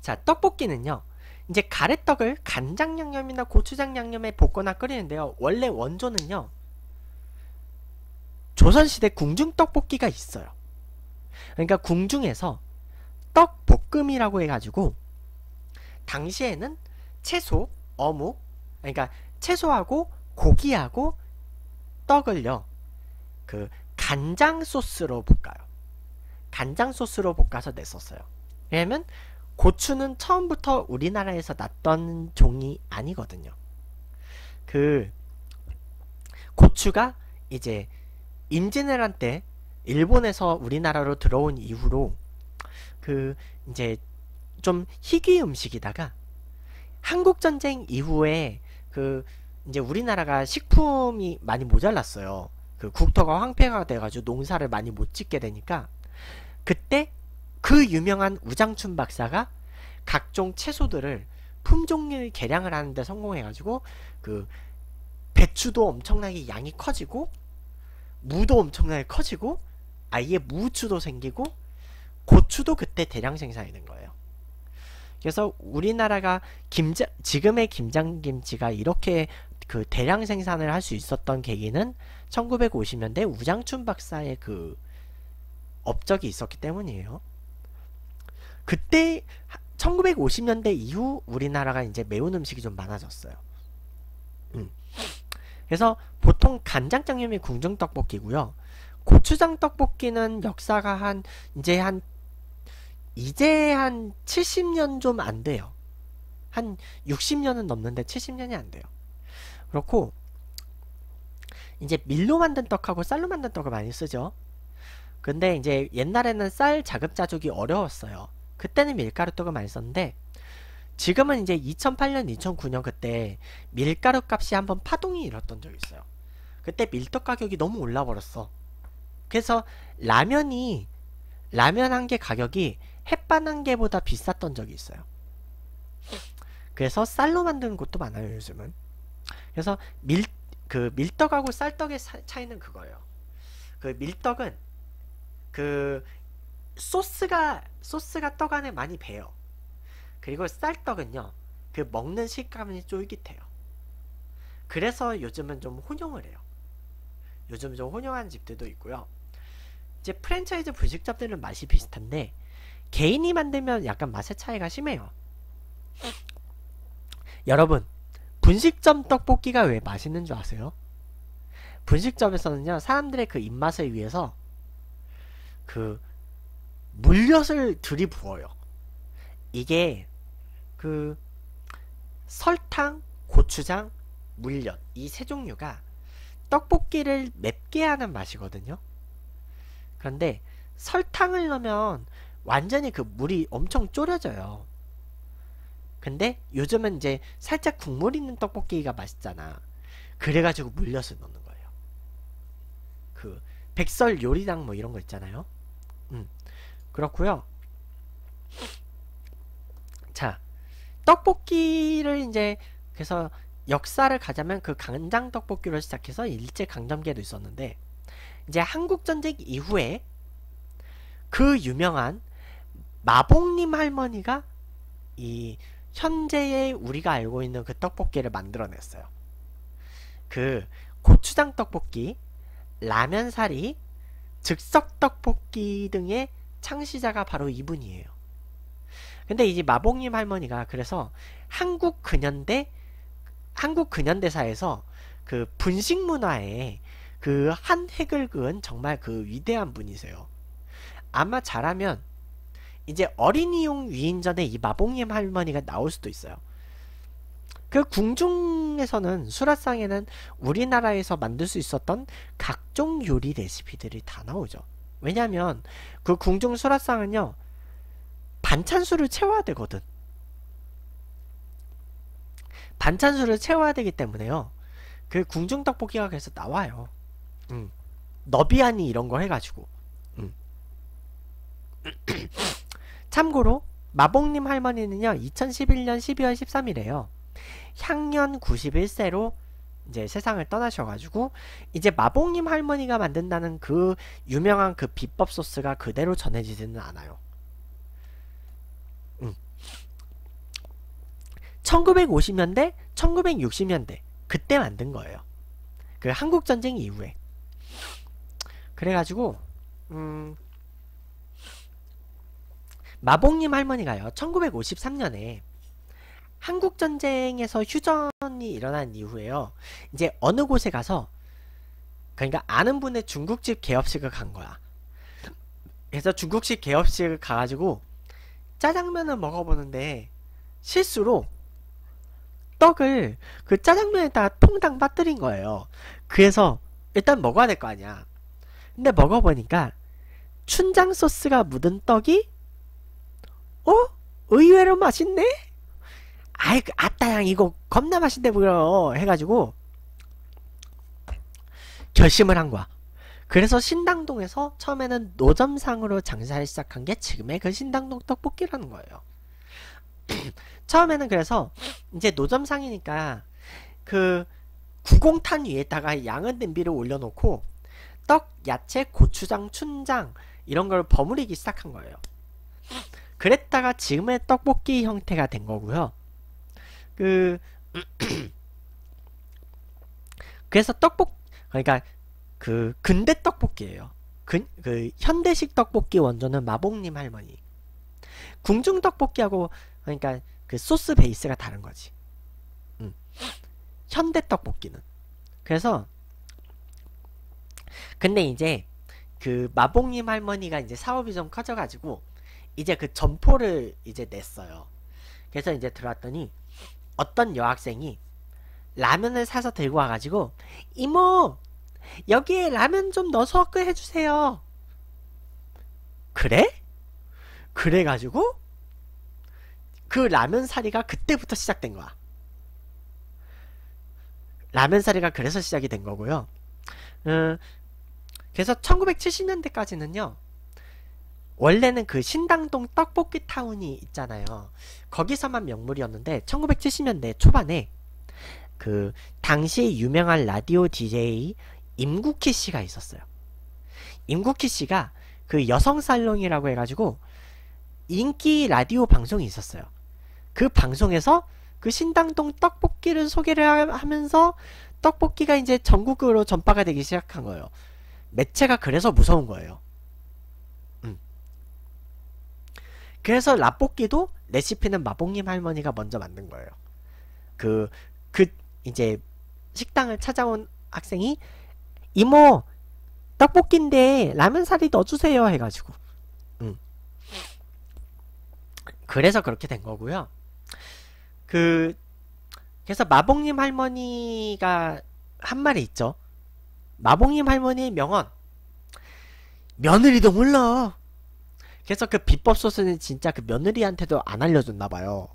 자, 떡볶이는요. 이제 가래떡을 간장 양념이나 고추장 양념에 볶거나 끓이는데요. 원래 원조는요. 조선시대 궁중 떡볶이가 있어요. 그러니까 궁중에서 떡볶음이라고 해가지고 당시에는 채소, 어묵, 그러니까 채소하고 고기하고 떡을요. 그 간장 소스로 볶아요. 간장 소스로 볶아서 냈었어요. 왜냐면 고추는 처음부터 우리나라에서 났던 종이 아니거든요. 그 고추가 이제 임진왜란 때 일본에서 우리나라로 들어온 이후로 그 이제 좀 희귀 음식이다가 한국 전쟁 이후에 그 이제 우리나라가 식품이 많이 모자랐어요. 그 국토가 황폐가 돼가지고 농사를 많이 못 짓게 되니까 그때 그 유명한 우장춘 박사가 각종 채소들을 품종을 개량을 하는데 성공해가지고 그 배추도 엄청나게 양이 커지고 무도 엄청나게 커지고 아예 무추도 생기고 고추도 그때 대량 생산이 된 거예요. 그래서 우리나라가 김장, 지금의 김장김치가 이렇게 그 대량 생산을 할 수 있었던 계기는 1950년대 우장춘 박사의 그 업적이 있었기 때문이에요. 그때 1950년대 이후 우리나라가 이제 매운 음식이 좀 많아졌어요. 음. 그래서 보통 간장 장염이 궁중 떡볶이고요. 고추장 떡볶이는 역사가 한 이제 한 이제 한 70년 좀 안 돼요. 한 60년은 넘는데 70년이 안 돼요. 그렇고 이제 밀로 만든 떡하고 쌀로 만든 떡을 많이 쓰죠. 근데 이제 옛날에는 쌀 자급자족이 어려웠어요. 그때는 밀가루 떡을 많이 썼는데 지금은 이제 2008년 2009년 그때 밀가루 값이 한번 파동이 일었던 적이 있어요 그때 밀떡 가격이 너무 올라 버렸어 그래서 라면이 라면 한 개 가격이 햇반 한 개보다 비쌌던 적이 있어요 그래서 쌀로 만드는 곳도 많아요 요즘은 그래서 밀 그 밀떡하고 쌀떡의 차이는 그거예요 그 밀떡은 그 소스가 소스가 떡 안에 많이 배요. 그리고 쌀떡은요. 그 먹는 식감이 쫄깃해요. 그래서 요즘은 좀 혼용을 해요. 요즘 좀 혼용한 집들도 있고요. 이제 프랜차이즈 분식점들은 맛이 비슷한데 개인이 만들면 약간 맛의 차이가 심해요. 여러분, 분식점 떡볶이가 왜 맛있는 줄 아세요? 분식점에서는요, 사람들의 그 입맛을 위해서 그 물엿을 들이부어요. 이게 그 설탕, 고추장, 물엿 이 세 종류가 떡볶이를 맵게 하는 맛이거든요. 그런데 설탕을 넣으면 완전히 그 물이 엄청 졸여져요. 근데 요즘은 이제 살짝 국물 있는 떡볶이가 맛있잖아. 그래가지고 물엿을 넣는 거예요. 그 백설 요리당 뭐 이런 거 있잖아요. 그렇고요. 자, 떡볶이를 이제 그래서 역사를 가자면 그 간장 떡볶이로 시작해서 일제 강점기에도 있었는데 이제 한국 전쟁 이후에 그 유명한 마봉님 할머니가 이 현재의 우리가 알고 있는 그 떡볶이를 만들어냈어요. 그 고추장 떡볶이, 라면 사리, 즉석 떡볶이 등의 창시자가 바로 이분이에요. 근데 이제 마봉님 할머니가 그래서 한국 근현대 한국 근현대사에서 그 분식 문화에 그 한 획을 그은 정말 그 위대한 분이세요. 아마 잘하면 이제 어린이용 위인전에 이 마봉님 할머니가 나올 수도 있어요. 그 궁중에서는 수라상에는 우리나라에서 만들 수 있었던 각종 요리 레시피들이 다 나오죠. 왜냐면 하그 궁중 수라상은요 반찬수를 채워야 되거든 반찬수를 채워야 되기 때문에요 그 궁중 떡볶이가 계속 나와요 음. 너비아니 이런 거 해가지고 음. 참고로 마봉님 할머니는요 2011년 12월 13일에요 향년 91세로 이제 세상을 떠나셔가지고 이제 마봉님 할머니가 만든다는 그 유명한 그 비법 소스가 그대로 전해지지는 않아요. 음. 1950년대, 1960년대 그때 만든 거예요. 그 한국 전쟁 이후에. 그래가지고 음. 마봉님 할머니가요. 1953년에 한국 전쟁에서 휴전이 일어난 이후에요. 이제 어느 곳에 가서 그러니까 아는 분의 중국집 개업식을 간 거야. 그래서 중국식 개업식을 가가지고 짜장면을 먹어보는데 실수로 떡을 그 짜장면에다가 통당 빠뜨린 거예요. 그래서 일단 먹어야 될 거 아니야. 근데 먹어보니까 춘장 소스가 묻은 떡이 어? 의외로 맛있네? 아이 아따양 이거 겁나 맛있대 보여 뭐 해가지고 결심을 한 거야. 그래서 신당동에서 처음에는 노점상으로 장사를 시작한 게 지금의 그 신당동 떡볶이라는 거예요. 처음에는 그래서 이제 노점상이니까 그 구공탄 위에다가 양은 냄비를 올려놓고 떡, 야채, 고추장, 춘장 이런 걸 버무리기 시작한 거예요. 그랬다가 지금의 떡볶이 형태가 된 거고요. 그 그래서 떡볶 그러니까 그 근대 떡볶이에요. 그, 그 현대식 떡볶이 원조는 마봉님 할머니. 궁중 떡볶이하고 그러니까 그 소스 베이스가 다른 거지. 응. 음. 현대 떡볶이는. 그래서 근데 이제 그 마봉님 할머니가 이제 사업이 좀 커져가지고 이제 그 점포를 이제 냈어요. 그래서 이제 들어왔더니 어떤 여학생이 라면을 사서 들고 와가지고 이모 여기에 라면 좀 넣어서 그 해주세요. 그래? 그래가지고 그 라면 사리가 그때부터 시작된 거야. 라면 사리가 그래서 시작이 된 거고요. 음, 그래서 1970년대까지는요. 원래는 그 신당동 떡볶이 타운이 있잖아요. 거기서만 명물이었는데 1970년대 초반에 그 당시 유명한 라디오 DJ 임국희 씨가 있었어요. 임국희 씨가 그 여성 살롱이라고 해가지고 인기 라디오 방송이 있었어요. 그 방송에서 그 신당동 떡볶이를 소개를 하면서 떡볶이가 이제 전국으로 전파가 되기 시작한 거예요. 매체가 그래서 무서운 거예요. 그래서 라볶이도 레시피는 마봉님 할머니가 먼저 만든 거예요. 그, 그, 이제 식당을 찾아온 학생이 이모, 떡볶이인데 라면 사리 넣어주세요 해가지고. 음. 그래서 그렇게 된 거고요. 그, 그래서 마봉님 할머니가 한 말이 있죠. 마봉님 할머니의 명언. 며느리도 몰라. 그래서 그 비법 소스는 진짜 그 며느리한테도 안 알려줬나 봐요.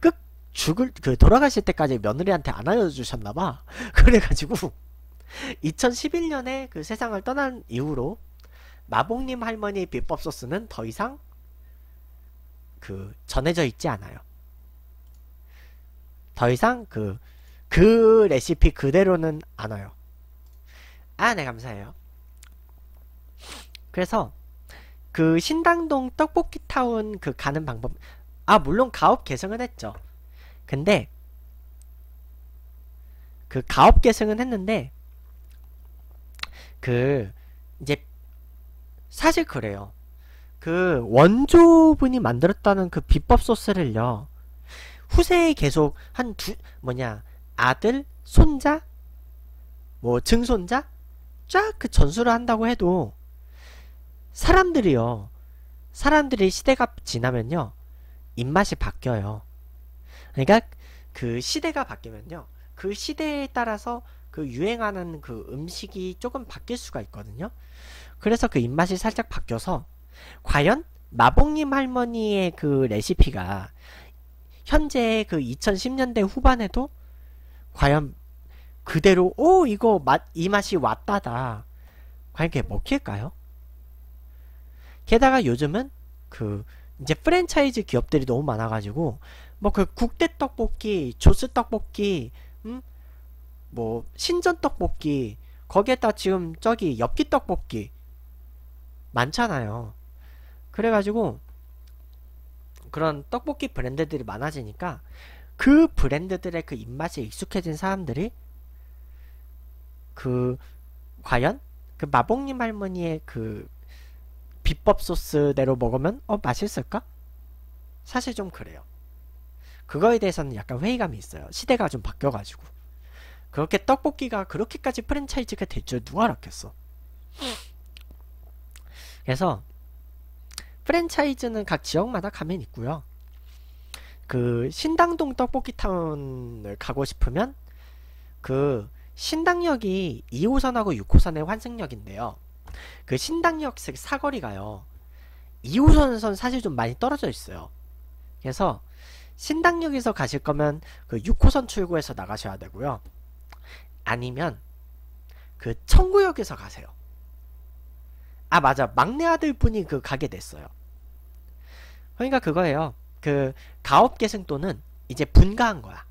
끝 그 죽을 그 돌아가실 때까지 며느리한테 안 알려주셨나 봐. 그래가지고 2011년에 그 세상을 떠난 이후로 마봉님 할머니 비법 소스는 더 이상 그 전해져 있지 않아요. 더 이상 그그 그 레시피 그대로는 안 와요. 아, 네 감사해요. 그래서 그 신당동 떡볶이 타운 그 가는 방법 아 물론 가업 개성은 했죠 근데 그 가업 개성은 했는데 그 이제 사실 그래요 그 원조분이 만들었다는 그 비법 소스를요 후세에 계속 한 두 뭐냐 아들 손자 뭐 증손자 쫙 그 전수를 한다고 해도 사람들이요. 사람들이 시대가 지나면요. 입맛이 바뀌어요. 그러니까 그 시대가 바뀌면요. 그 시대에 따라서 그 유행하는 그 음식이 조금 바뀔 수가 있거든요. 그래서 그 입맛이 살짝 바뀌어서 과연 마봉님 할머니의 그 레시피가 현재 그 2010년대 후반에도 과연 그대로 오 이거 맛 이 맛이 왔다다 과연 그게 먹힐까요? 게다가 요즘은 그 이제 프랜차이즈 기업들이 너무 많아가지고 뭐 그 국대 떡볶이, 조스 떡볶이, 음? 뭐 신전 떡볶이 거기에다 지금 저기 엽기 떡볶이 많잖아요. 그래가지고 그런 떡볶이 브랜드들이 많아지니까 그 브랜드들의 그 입맛에 익숙해진 사람들이 그 과연 그 마봉님 할머니의 그 비법 소스대로 먹으면 어 맛있을까? 사실 좀 그래요. 그거에 대해서는 약간 회의감이 있어요. 시대가 좀 바뀌어가지고 그렇게 떡볶이가 그렇게까지 프랜차이즈가 될 줄 누가 알았겠어. 그래서 프랜차이즈는 각 지역마다 가면 있고요. 그 신당동 떡볶이 타운을 가고 싶으면 그 신당역이 2호선하고 6호선의 환승역인데요. 그 신당역 사거리가요 2호선선 사실 좀 많이 떨어져 있어요 그래서 신당역에서 가실 거면 그 6호선 출구에서 나가셔야 되고요 아니면 그 청구역에서 가세요 아 맞아 막내 아들분이 그 가게 됐어요 그러니까 그거예요 그 가업계승또는 이제 분가한 거야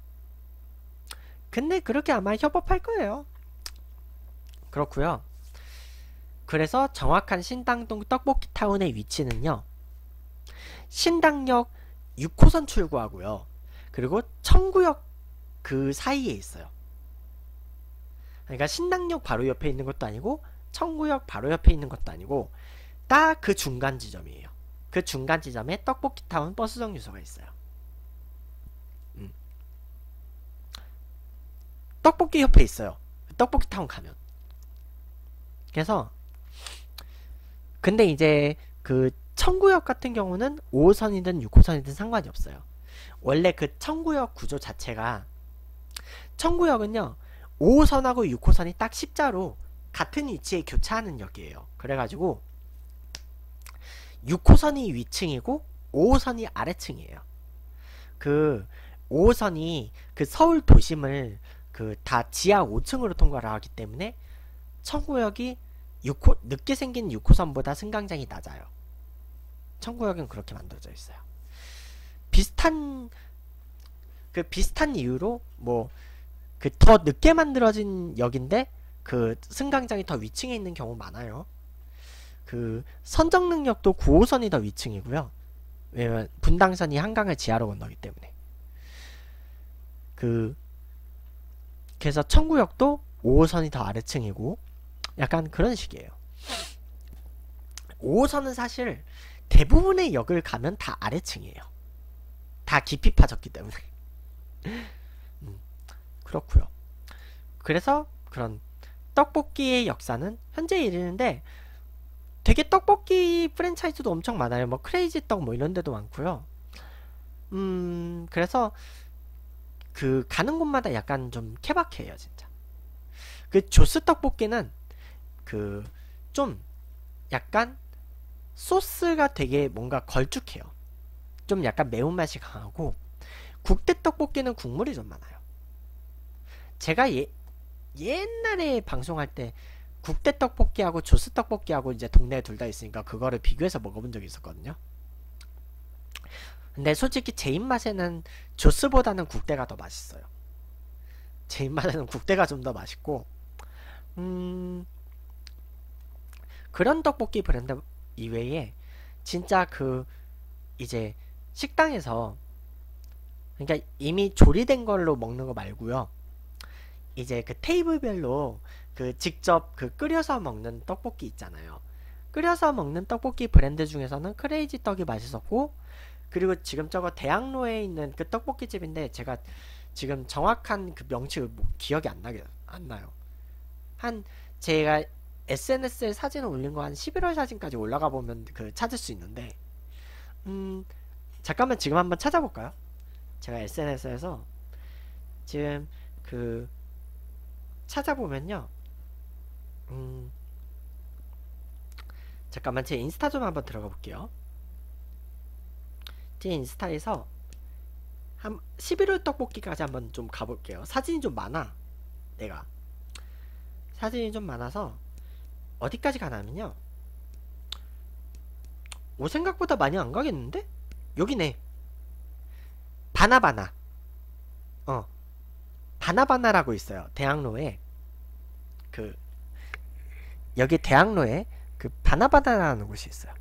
근데 그렇게 아마 협업할 거예요 그렇고요 그래서 정확한 신당동 떡볶이 타운의 위치는요. 신당역 6호선 출구하고요. 그리고 청구역 그 사이에 있어요. 그러니까 신당역 바로 옆에 있는 것도 아니고 청구역 바로 옆에 있는 것도 아니고 딱 그 중간 지점이에요. 그 중간 지점에 떡볶이 타운 버스 정류소가 있어요. 음. 떡볶이 옆에 있어요. 떡볶이 타운 가면. 그래서 근데 이제 그 청구역 같은 경우는 5호선이든 6호선이든 상관이 없어요. 원래 그 청구역 구조 자체가 청구역은요 5호선하고 6호선이 딱 십자로 같은 위치에 교차하는 역이에요. 그래가지고 6호선이 위층이고 5호선이 아래층이에요. 그 5호선이 그 서울 도심을 그 다 지하 5층으로 통과를 하기 때문에 청구역이 6호, 늦게 생긴 6호선보다 승강장이 낮아요. 청구역은 그렇게 만들어져 있어요. 비슷한 그 비슷한 이유로 뭐 그 더 늦게 만들어진 역인데 그 승강장이 더 위층에 있는 경우 많아요. 그 선정 능력도 9호선이 더 위층이고요. 왜냐면 분당선이 한강을 지하로 건너기 때문에. 그 그래서 청구역도 5호선이 더 아래층이고 약간 그런 식이에요. 5호선은 사실 대부분의 역을 가면 다 아래층이에요. 다 깊이 파졌기 때문에. 음, 그렇고요. 그래서 그런 떡볶이의 역사는 현재 이르는데 되게 떡볶이 프랜차이즈도 엄청 많아요. 뭐 크레이지 떡 뭐 이런 데도 많고요. 음, 그래서 그 가는 곳마다 약간 좀케바케예요 진짜. 그 조스 떡볶이는 그좀 약간 소스가 되게 뭔가 걸쭉해요. 좀 약간 매운맛이 강하고 국대 떡볶이는 국물이 좀 많아요. 제가 예, 옛날에 방송할 때 국대 떡볶이하고 조스 떡볶이하고 이제 동네에 둘 다 있으니까 그거를 비교해서 먹어본 적이 있었거든요. 근데 솔직히 제 입맛에는 조스보다는 국대가 더 맛있어요. 제 입맛에는 국대가 좀 더 맛있고, 음, 그런 떡볶이 브랜드 이외에 진짜 그 이제 식당에서 그러니까 이미 조리된 걸로 먹는 거 말고요. 이제 그 테이블별로 그 직접 그 끓여서 먹는 떡볶이 있잖아요. 끓여서 먹는 떡볶이 브랜드 중에서는 크레이지 떡이 맛있었고 그리고 지금 저거 대학로에 있는 그 떡볶이 집인데 제가 지금 정확한 그 명칭을 뭐 기억이 안 나게 안 나요. 한 제가 SNS에 사진을 올린 거 한 11월 사진까지 올라가 보면 그 찾을 수 있는데 음 잠깐만 지금 한번 찾아볼까요? 제가 SNS에서 지금 그 찾아보면요 음 잠깐만 제 인스타 좀 한번 들어가 볼게요 제 인스타에서 한 11월 떡볶이까지 한번 좀 가볼게요 사진이 좀 많아 내가 사진이 좀 많아서 어디까지 가냐면요 오 뭐 생각보다 많이 안 가겠는데? 여기네 바나바나 어 바나바나라고 있어요 대학로에 그 여기 대학로에 그 바나바나라는 곳이 있어요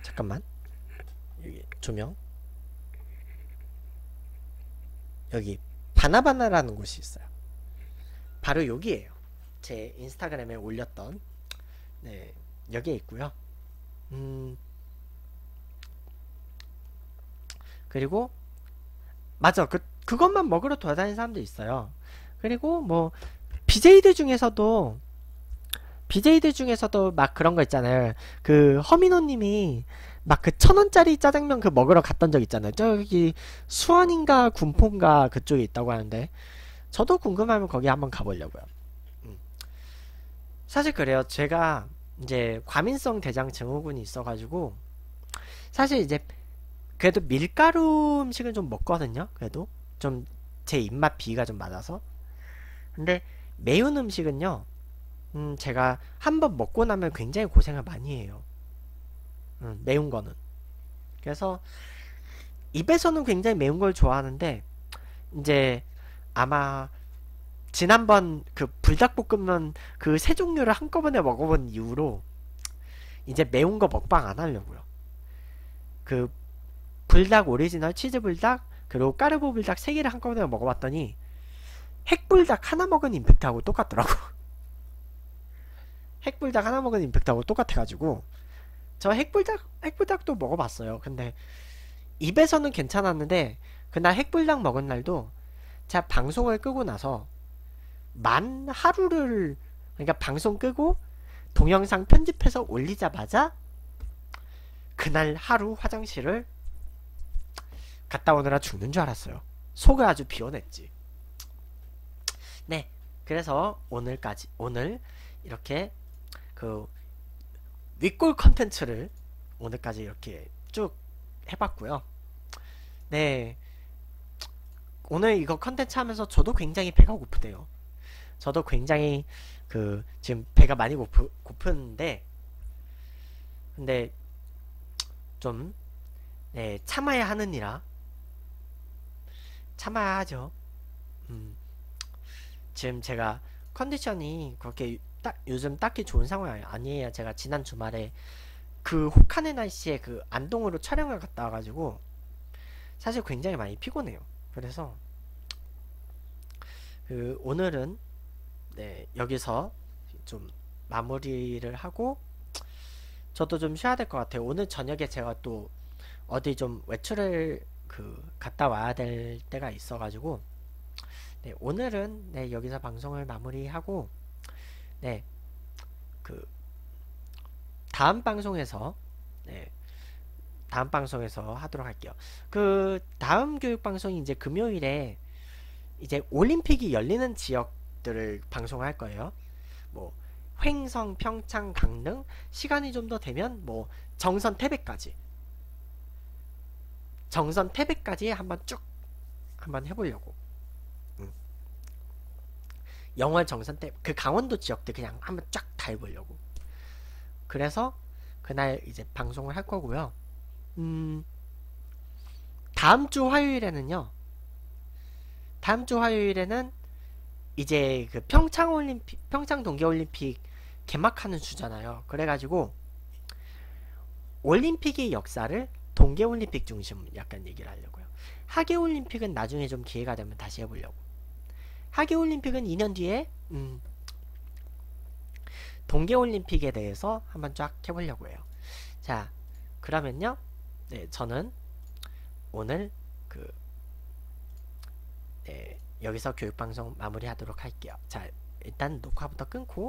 잠깐만 여기 조명 여기 바나바나라는 곳이 있어요 바로 여기에요 제 인스타그램에 올렸던 네, 여기에 있고요. 음, 그리고 맞아, 그 그것만 먹으러 돌아다니는 사람도 있어요. 그리고 뭐 BJ들 중에서도 BJ들 중에서도 막 그런 거 있잖아요. 그 허민호님이 막 그 천원짜리 짜장면 그 먹으러 갔던 적 있잖아요. 저기 수원인가 군포인가 그쪽에 있다고 하는데 저도 궁금하면 거기 한번 가보려고요. 사실 그래요. 제가 이제 과민성 대장 증후군이 있어가지고 사실 이제 그래도 밀가루 음식은 좀 먹거든요. 그래도 좀 제 입맛 비위가 좀 맞아서. 근데 매운 음식은요. 음 제가 한 번 먹고 나면 굉장히 고생을 많이 해요. 음 매운 거는. 그래서 입에서는 굉장히 매운 걸 좋아하는데 이제 아마 지난번 그 불닭볶음면 그 세 종류를 한꺼번에 먹어본 이후로 이제 매운 거 먹방 안 하려고요. 그 불닭 오리지널 치즈 불닭 그리고 까르보 불닭 세 개를 한꺼번에 먹어봤더니 핵불닭 하나 먹은 임팩트하고 똑같더라고. 핵불닭 하나 먹은 임팩트하고 똑같아가지고 저 핵불닭 핵불닭도 먹어봤어요. 근데 입에서는 괜찮았는데 그날 핵불닭 먹은 날도 제가 방송을 끄고 나서 만 하루를 그러니까 방송 끄고 동영상 편집해서 올리자마자 그날 하루 화장실을 갔다 오느라 죽는 줄 알았어요. 속을 아주 비워냈지. 네. 그래서 오늘까지 오늘 이렇게 그 윗골 컨텐츠를 오늘까지 이렇게 쭉 해봤고요. 네. 오늘 이거 컨텐츠 하면서 저도 굉장히 배가 고프대요. 저도 굉장히 그 지금 배가 많이 고프, 고픈데 근데 좀 네, 참아야 하느니라 참아야 하죠. 음, 지금 제가 컨디션이 그렇게 딱 요즘 딱히 좋은 상황이 아니에요. 제가 지난 주말에 그 혹한의 날씨에 그 안동으로 촬영을 갔다 와가지고 사실 굉장히 많이 피곤해요. 그래서 그 오늘은 네, 여기서 좀 마무리를 하고 저도 좀 쉬어야 될 것 같아요. 오늘 저녁에 제가 또 어디 좀 외출을 그 갔다 와야 될 때가 있어가지고 네, 오늘은 네, 여기서 방송을 마무리하고 네, 그 다음 방송에서 네, 다음 방송에서 하도록 할게요. 그 다음 교육 방송이 이제 금요일에 이제 올림픽이 열리는 지역 것들을 방송할 거예요. 뭐 횡성, 평창, 강릉 시간이 좀 더 되면 뭐 정선 태백까지 정선 태백까지 한번 쭉 한번 해보려고 응. 음. 영월 정선 태그 백 강원도 지역들 그냥 한번 쫙 다 해보려고 그래서 그날 이제 방송을 할 거고요 음 다음 주 화요일에는요 다음 주 화요일에는 이제 그 평창 올림픽 평창 동계 올림픽 개막하는 주잖아요. 그래가지고 올림픽의 역사를 동계 올림픽 중심 약간 얘기를 하려고요. 하계 올림픽은 나중에 좀 기회가 되면 다시 해보려고. 하계 올림픽은 2년 뒤에 음, 동계 올림픽에 대해서 한번 쫙 해보려고 해요. 자, 그러면요. 네, 저는 오늘 그 네, 여기서 교육방송 마무리하도록 할게요. 자, 일단 녹화부터 끊고